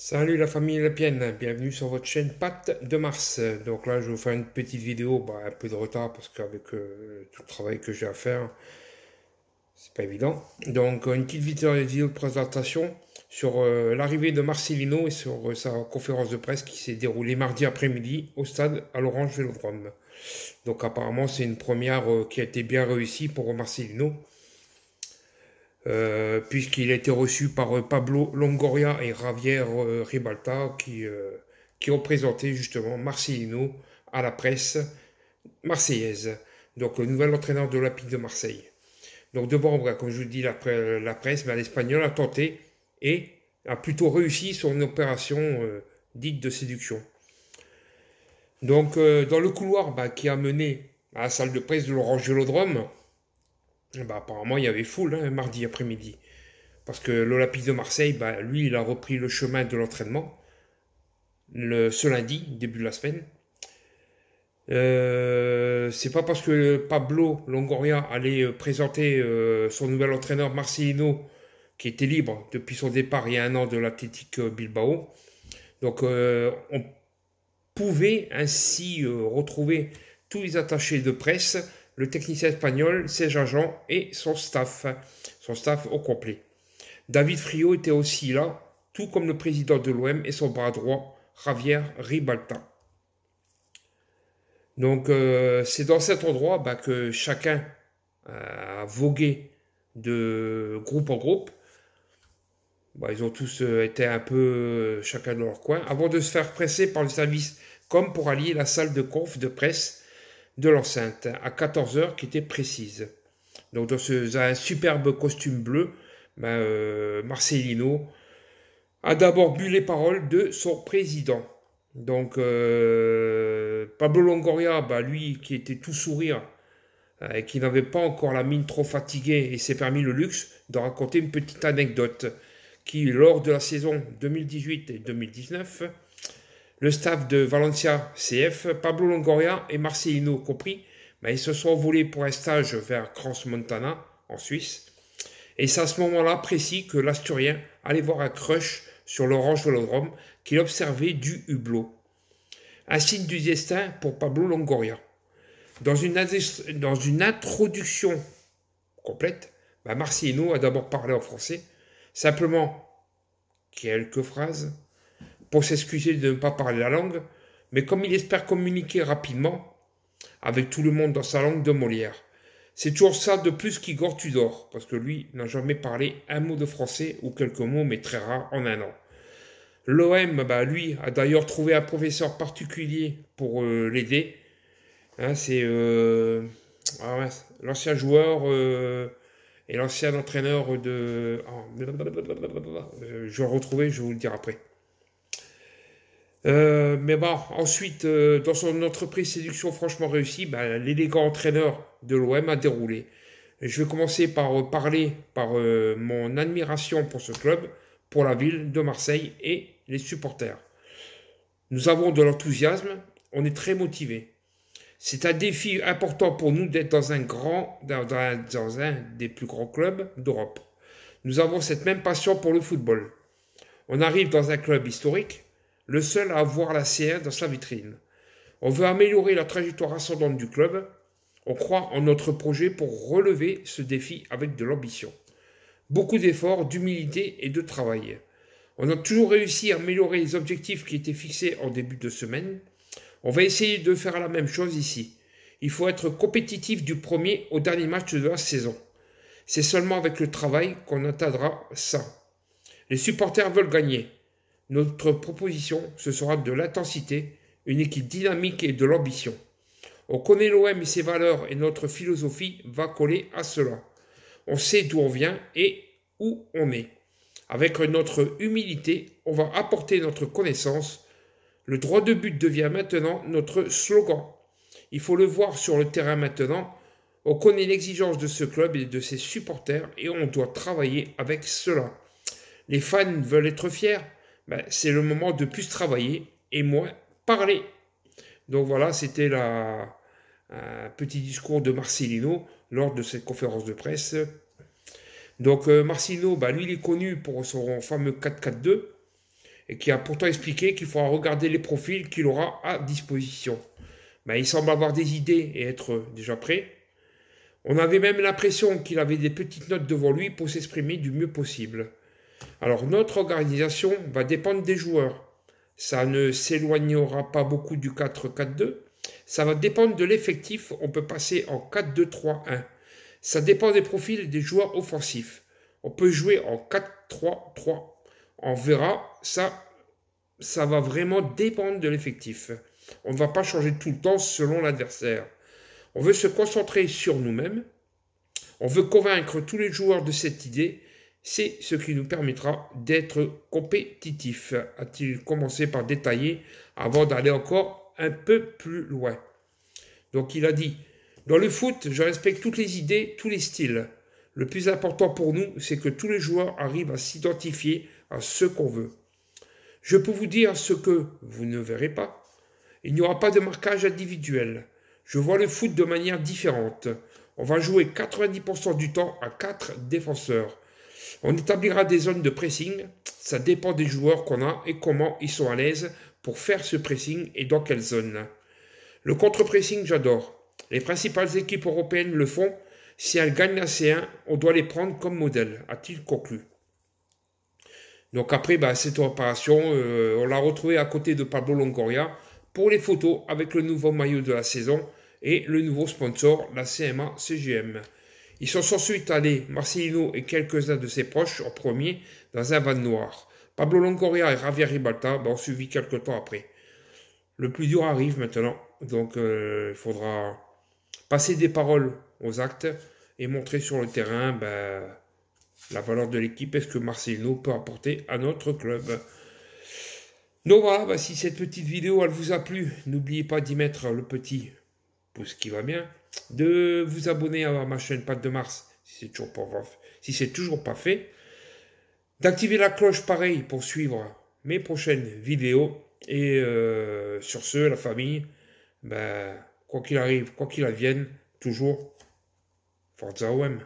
Salut la famille Lapienne, bienvenue sur votre chaîne Pat de Mars. Donc là je vais vous faire une petite vidéo, bah, un peu de retard parce qu'avec euh, tout le travail que j'ai à faire, c'est pas évident. Donc euh, une petite euh, vidéo de présentation sur l'arrivée de Marcelino et sur sa conférence de presse qui s'est déroulée mardi après-midi au stade à l'Orange Vélodrome. Donc apparemment c'est une première qui a été bien réussie pour Marcelino euh, puisqu'il a été reçu par euh, Pablo Longoria et Javier euh, Ribalta, qui, ont présenté justement Marcelino à la presse marseillaise, donc le nouvel entraîneur de l'Olympique de Marseille. Donc devant, comme je vous dis, la, presse, l'Espagnol a tenté et a plutôt réussi son opération dite de séduction. Donc dans le couloir bah, qui a mené à la salle de presse de l'Orange Vélodrome, bah, apparemment, il y avait foule hein, mardi après-midi. Parce que l'Olympique de Marseille, bah, lui, il a repris le chemin de l'entraînement le, ce lundi, début de la semaine. Ce euh, c'est pas parce que Pablo Longoria allait euh, présenter euh, son nouvel entraîneur Marcelino, qui était libre depuis son départ il y a un an de l'Athletic Bilbao. Donc on pouvait ainsi retrouver tous les attachés de presse le technicien espagnol ses agents et son staff, son staff au complet. David Friot était aussi là, tout comme le président de l'OM et son bras droit, Javier Ribalta. Donc euh, c'est dans cet endroit bah, que chacun euh, a vogué de groupe en groupe. Bah, ils ont tous euh, été un peu chacun dans leur coin, avant de se faire presser par le service, comme pour allier la salle de conf de presse de l'enceinte à 14 heures, qui était précise. Donc dans, ce, un superbe costume bleu, ben, euh, Marcelino a d'abord bu les paroles de son président. Donc euh, Pablo Longoria, ben, lui qui était tout sourire hein, et qui n'avait pas encore la mine trop fatiguée et s'est permis le luxe de raconter une petite anecdote qui, lors de la saison 2018 et 2019, le staff de Valencia CF, Pablo Longoria et Marcelino compris, ils se sont volés pour un stage vers Crans-Montana, en Suisse. Et c'est à ce moment-là précis que l'Asturien allait voir un crush sur l'Orange Velodrome qu'il observait du hublot. Un signe du destin pour Pablo Longoria. Dans une, introduction complète, ben Marcelino a d'abord parlé en français, simplement quelques phrases, pour s'excuser de ne pas parler la langue, mais comme il espère communiquer rapidement avec tout le monde dans sa langue de Molière. C'est toujours ça de plus qu'Igor Tudor, parce que lui n'a jamais parlé un mot de français ou quelques mots, mais très rares en un an. L'OM, bah, lui, a d'ailleurs trouvé un professeur particulier pour euh, l'aider. Hein, c'est euh, ah l'ancien joueur euh, et l'ancien entraîneur de. Ah, je vais retrouver, je vous le dire après. Euh, mais bon, ensuite, euh, dans son entreprise séduction franchement réussie, bah, l'élégant entraîneur de l'OM a déroulé. je vais commencer par euh, parler par mon admiration pour ce club, pour la ville de Marseille et les supporters. Nous avons de l'enthousiasme, on est très motivé. C'est un défi important pour nous d'être dans un grand, dans un des plus grands clubs d'Europe. Nous avons cette même passion pour le football. On arrive dans un club historique, le seul à avoir la c dans sa vitrine. On veut améliorer la trajectoire ascendante du club. On croit en notre projet pour relever ce défi avec de l'ambition. Beaucoup d'efforts, d'humilité et de travail. On a toujours réussi à améliorer les objectifs qui étaient fixés en début de semaine. On va essayer de faire la même chose ici. Il faut être compétitif du premier au dernier match de la saison. C'est seulement avec le travail qu'on atteindra ça. Les supporters veulent gagner. Notre proposition, ce sera de l'intensité, une équipe dynamique et de l'ambition. On connaît l'OM et ses valeurs et notre philosophie va coller à cela. On sait d'où on vient et où on est. Avec notre humilité, on va apporter notre connaissance. Le droit de but devient maintenant notre slogan. Il faut le voir sur le terrain maintenant. On connaît l'exigence de ce club et de ses supporters et on doit travailler avec cela. Les fans veulent être fiers, ben, c'est le moment de plus travailler et moins parler. Donc voilà, c'était la, un petit discours de Marcelino lors de cette conférence de presse. Donc euh, Marcelino, ben, lui, il est connu pour son fameux 4-4-2 et qui a pourtant expliqué qu'il faudra regarder les profils qu'il aura à disposition. Ben, il semble avoir des idées et être déjà prêt. On avait même l'impression qu'il avait des petites notes devant lui pour s'exprimer du mieux possible. Alors notre organisation va dépendre des joueurs. Ça ne s'éloignera pas beaucoup du 4-4-2. Ça va dépendre de l'effectif. On peut passer en 4-2-3-1. Ça dépend des profils des joueurs offensifs. On peut jouer en 4-3-3. On verra. Ça, va vraiment dépendre de l'effectif. On ne va pas changer tout le temps selon l'adversaire. On veut se concentrer sur nous-mêmes. On veut convaincre tous les joueurs de cette idée c'est ce qui nous permettra d'être compétitifs, a-t-il commencé par détailler avant d'aller encore un peu plus loin. Donc il a dit, dans le foot, je respecte toutes les idées, tous les styles. Le plus important pour nous, c'est que tous les joueurs arrivent à s'identifier à ce qu'on veut. Je peux vous dire ce que vous ne verrez pas. Il n'y aura pas de marquage individuel. Je vois le foot de manière différente. On va jouer 90% du temps à quatre défenseurs. On établira des zones de pressing. Ça dépend des joueurs qu'on a et comment ils sont à l'aise pour faire ce pressing et dans quelle zone. Le contre-pressing, j'adore. Les principales équipes européennes le font. Si elles gagnent la C1, on doit les prendre comme modèle, a-t-il conclu. Donc après, bah, cette opération, euh, on l'a retrouvée à côté de Pablo Longoria pour les photos avec le nouveau maillot de la saison et le nouveau sponsor, la CMA CGM. Ils sont ensuite allés, Marcelino et quelques-uns de ses proches, en premier, dans un van noir. Pablo Longoria et Javier Ribalta ben, ont suivi quelques temps après. Le plus dur arrive maintenant, donc euh, il faudra passer des paroles aux actes et montrer sur le terrain ben, la valeur de l'équipe et ce que Marcelino peut apporter à notre club. Nova, ben, si cette petite vidéo elle vous a plu, n'oubliez pas d'y mettre le petit pouce qui va bien de vous abonner à ma chaîne Pâte de Mars si c'est toujours pas, si c'est toujours pas fait, d'activer la cloche pareil pour suivre mes prochaines vidéos et euh, sur ce la famille, ben, quoi qu'il arrive, quoi qu'il advienne, toujours Forza OM.